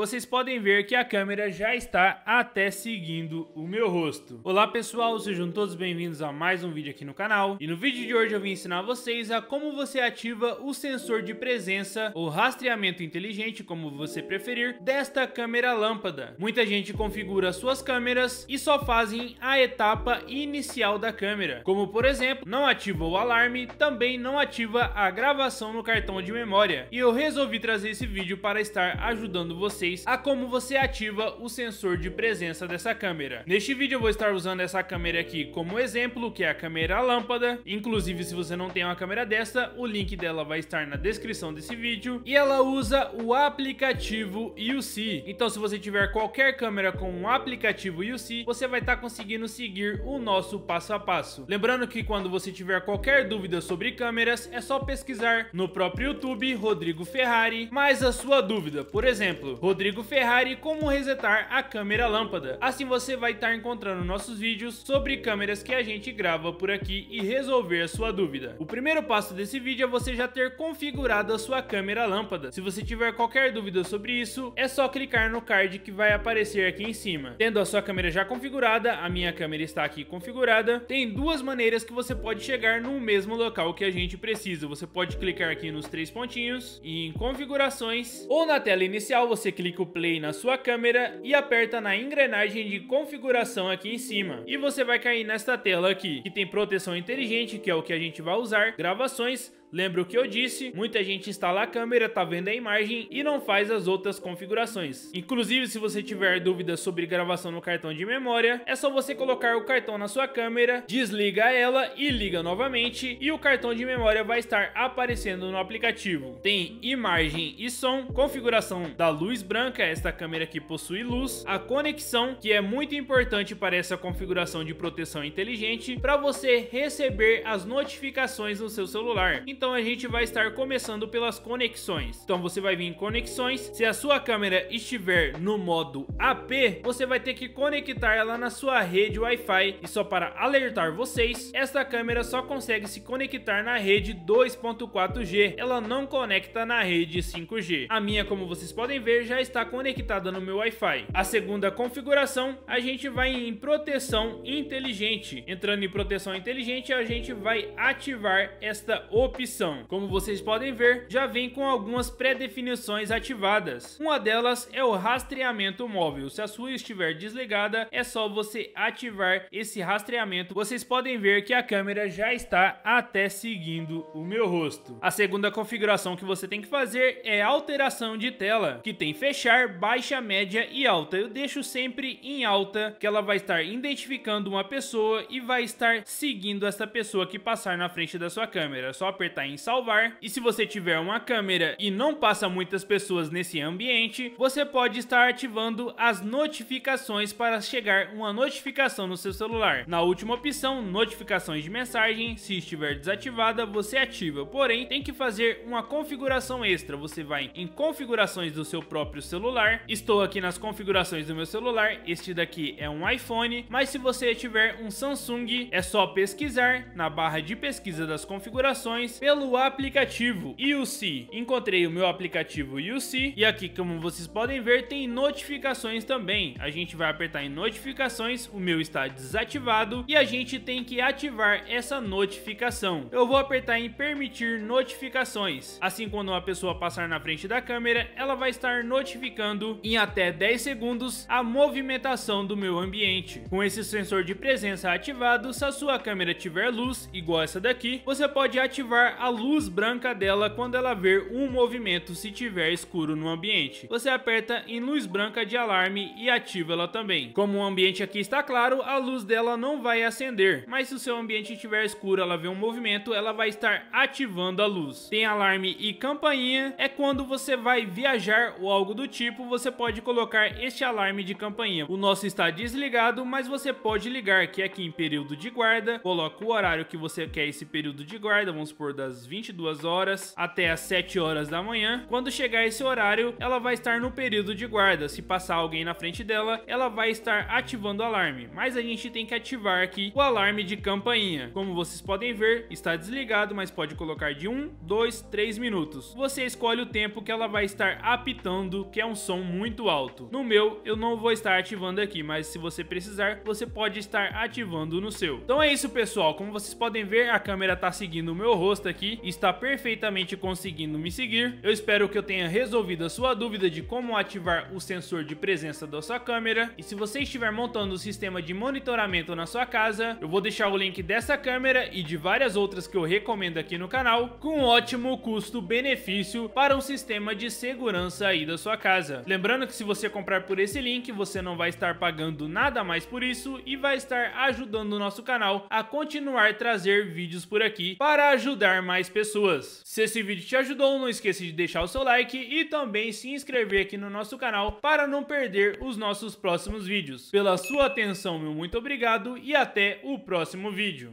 vocês podem ver que a câmera já está até seguindo o meu rosto. Olá pessoal, sejam todos bem-vindos a mais um vídeo aqui no canal. E no vídeo de hoje eu vim ensinar vocês a como você ativa o sensor de presença ou rastreamento inteligente, como você preferir, desta câmera lâmpada. Muita gente configura suas câmeras e só fazem a etapa inicial da câmera, como por exemplo, não ativa o alarme, também não ativa a gravação no cartão de memória. E eu resolvi trazer esse vídeo para estar ajudando vocês vocês a como você ativa o sensor de presença dessa câmera. Neste vídeo eu vou estar usando essa câmera aqui como exemplo, que é a câmera lâmpada. Inclusive, se você não tem uma câmera dessa, o link dela vai estar na descrição desse vídeo. E ela usa o aplicativo UC. Então, se você tiver qualquer câmera com um aplicativo UC, você vai estar tá conseguindo seguir o nosso passo a passo. Lembrando que quando você tiver qualquer dúvida sobre câmeras, é só pesquisar no próprio YouTube Rodrigo Ferrari mais a sua dúvida. Por exemplo, Rodrigo Rodrigo Ferrari como resetar a câmera lâmpada. Assim você vai estar encontrando nossos vídeos sobre câmeras que a gente grava por aqui e resolver a sua dúvida. O primeiro passo desse vídeo é você já ter configurado a sua câmera lâmpada. Se você tiver qualquer dúvida sobre isso, é só clicar no card que vai aparecer aqui em cima. Tendo a sua câmera já configurada, a minha câmera está aqui configurada, tem duas maneiras que você pode chegar no mesmo local que a gente precisa. Você pode clicar aqui nos três pontinhos e em configurações ou na tela inicial você clica o play na sua câmera e aperta na engrenagem de configuração aqui em cima. E você vai cair nesta tela aqui, que tem proteção inteligente, que é o que a gente vai usar, gravações, Lembra o que eu disse? Muita gente instala a câmera, tá vendo a imagem e não faz as outras configurações. Inclusive, se você tiver dúvidas sobre gravação no cartão de memória, é só você colocar o cartão na sua câmera, desliga ela e liga novamente e o cartão de memória vai estar aparecendo no aplicativo. Tem imagem e som, configuração da luz branca, esta câmera que possui luz, a conexão, que é muito importante para essa configuração de proteção inteligente, para você receber as notificações no seu celular. Então, então a gente vai estar começando pelas conexões. Então você vai vir em conexões. Se a sua câmera estiver no modo AP, você vai ter que conectar ela na sua rede Wi-Fi. E só para alertar vocês, esta câmera só consegue se conectar na rede 2.4G. Ela não conecta na rede 5G. A minha, como vocês podem ver, já está conectada no meu Wi-Fi. A segunda configuração, a gente vai em proteção inteligente. Entrando em proteção inteligente, a gente vai ativar esta opção edição. Como vocês podem ver, já vem com algumas pré-definições ativadas. Uma delas é o rastreamento móvel. Se a sua estiver desligada, é só você ativar esse rastreamento. Vocês podem ver que a câmera já está até seguindo o meu rosto. A segunda configuração que você tem que fazer é alteração de tela, que tem fechar, baixa, média e alta. Eu deixo sempre em alta, que ela vai estar identificando uma pessoa e vai estar seguindo essa pessoa que passar na frente da sua câmera. É só apertar apertar em salvar. E se você tiver uma câmera e não passa muitas pessoas nesse ambiente, você pode estar ativando as notificações para chegar uma notificação no seu celular. Na última opção, notificações de mensagem, se estiver desativada, você ativa. Porém, tem que fazer uma configuração extra. Você vai em configurações do seu próprio celular. Estou aqui nas configurações do meu celular. Este daqui é um iPhone, mas se você tiver um Samsung, é só pesquisar na barra de pesquisa das configurações pelo aplicativo UC. Encontrei o meu aplicativo UC e aqui, como vocês podem ver, tem notificações também. A gente vai apertar em notificações, o meu está desativado e a gente tem que ativar essa notificação. Eu vou apertar em permitir notificações. Assim, quando uma pessoa passar na frente da câmera, ela vai estar notificando em até 10 segundos a movimentação do meu ambiente. Com esse sensor de presença ativado, se a sua câmera tiver luz, igual essa daqui, você pode ativar a luz branca dela quando ela ver um movimento se tiver escuro no ambiente. Você aperta em luz branca de alarme e ativa ela também. Como o ambiente aqui está claro, a luz dela não vai acender, mas se o seu ambiente estiver escuro ela vê um movimento, ela vai estar ativando a luz. Tem alarme e campainha, é quando você vai viajar ou algo do tipo, você pode colocar este alarme de campainha. O nosso está desligado, mas você pode ligar que é aqui em período de guarda, coloca o horário que você quer esse período de guarda, vamos supor das das 22 horas até as 7 horas da manhã. Quando chegar esse horário, ela vai estar no período de guarda. Se passar alguém na frente dela, ela vai estar ativando o alarme. Mas a gente tem que ativar aqui o alarme de campainha. Como vocês podem ver, está desligado, mas pode colocar de 1, 2, 3 minutos. Você escolhe o tempo que ela vai estar apitando, que é um som muito alto. No meu, eu não vou estar ativando aqui, mas se você precisar, você pode estar ativando no seu. Então é isso, pessoal. Como vocês podem ver, a câmera está seguindo o meu rosto aqui está perfeitamente conseguindo me seguir. Eu espero que eu tenha resolvido a sua dúvida de como ativar o sensor de presença da sua câmera. E se você estiver montando o um sistema de monitoramento na sua casa, eu vou deixar o link dessa câmera e de várias outras que eu recomendo aqui no canal, com um ótimo custo-benefício para um sistema de segurança aí da sua casa. Lembrando que se você comprar por esse link, você não vai estar pagando nada mais por isso e vai estar ajudando o nosso canal a continuar trazer vídeos por aqui para ajudar mais pessoas. Se esse vídeo te ajudou, não esqueça de deixar o seu like e também se inscrever aqui no nosso canal para não perder os nossos próximos vídeos. Pela sua atenção, meu muito obrigado e até o próximo vídeo.